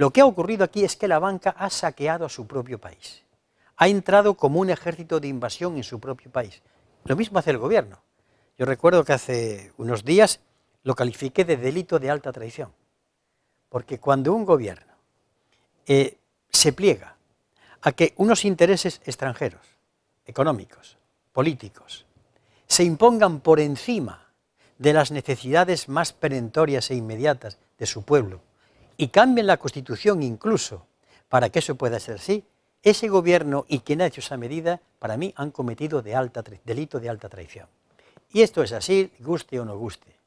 Lo que ha ocurrido aquí es que la banca ha saqueado a su propio país. Ha entrado como un ejército de invasión en su propio país. Lo mismo hace el gobierno. Yo recuerdo que hace unos días lo califiqué de delito de alta traición. Porque cuando un gobierno eh, se pliega a que unos intereses extranjeros, económicos, políticos, se impongan por encima de las necesidades más perentorias e inmediatas de su pueblo y cambien la Constitución incluso para que eso pueda ser así, ese gobierno y quien ha hecho esa medida, para mí, han cometido delito de alta traición. Y esto es así, guste o no guste.